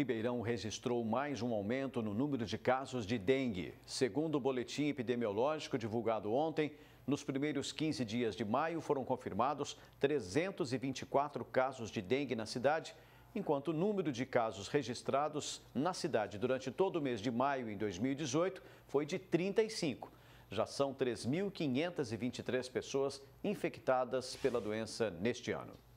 Ribeirão registrou mais um aumento no número de casos de dengue. Segundo o boletim epidemiológico divulgado ontem, nos primeiros 15 dias de maio foram confirmados 324 casos de dengue na cidade, enquanto o número de casos registrados na cidade durante todo o mês de maio em 2018 foi de 35. Já são 3.523 pessoas infectadas pela doença neste ano.